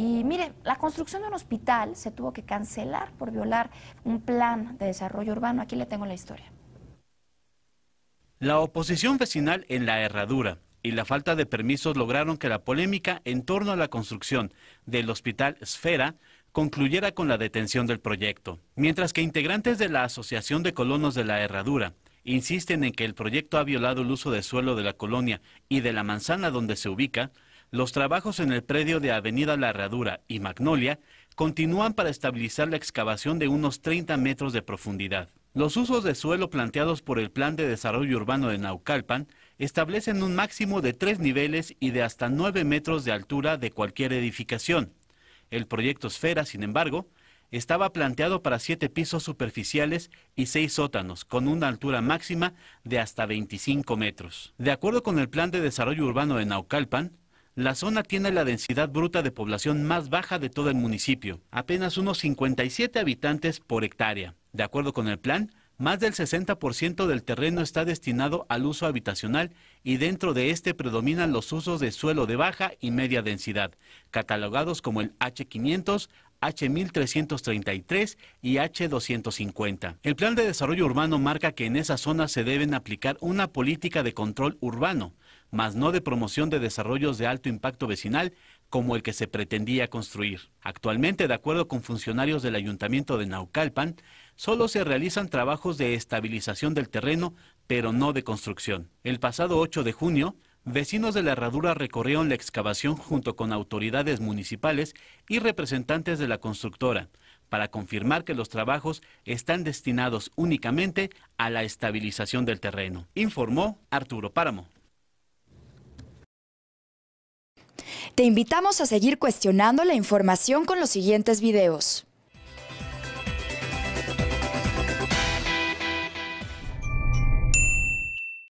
Y mire, la construcción de un hospital se tuvo que cancelar por violar un plan de desarrollo urbano. Aquí le tengo la historia. La oposición vecinal en la herradura y la falta de permisos lograron que la polémica en torno a la construcción del hospital Esfera concluyera con la detención del proyecto. Mientras que integrantes de la Asociación de Colonos de la Herradura insisten en que el proyecto ha violado el uso de suelo de la colonia y de la manzana donde se ubica, los trabajos en el predio de Avenida La Herradura y Magnolia continúan para estabilizar la excavación de unos 30 metros de profundidad. Los usos de suelo planteados por el Plan de Desarrollo Urbano de Naucalpan establecen un máximo de tres niveles y de hasta nueve metros de altura de cualquier edificación. El proyecto Esfera, sin embargo, estaba planteado para siete pisos superficiales y seis sótanos, con una altura máxima de hasta 25 metros. De acuerdo con el Plan de Desarrollo Urbano de Naucalpan, la zona tiene la densidad bruta de población más baja de todo el municipio, apenas unos 57 habitantes por hectárea. De acuerdo con el plan, más del 60% del terreno está destinado al uso habitacional y dentro de este predominan los usos de suelo de baja y media densidad, catalogados como el H500, H1333 y H250. El plan de desarrollo urbano marca que en esa zona se deben aplicar una política de control urbano, mas no de promoción de desarrollos de alto impacto vecinal como el que se pretendía construir. Actualmente, de acuerdo con funcionarios del Ayuntamiento de Naucalpan, solo se realizan trabajos de estabilización del terreno, pero no de construcción. El pasado 8 de junio, Vecinos de la herradura recorrieron la excavación junto con autoridades municipales y representantes de la constructora para confirmar que los trabajos están destinados únicamente a la estabilización del terreno, informó Arturo Páramo. Te invitamos a seguir cuestionando la información con los siguientes videos.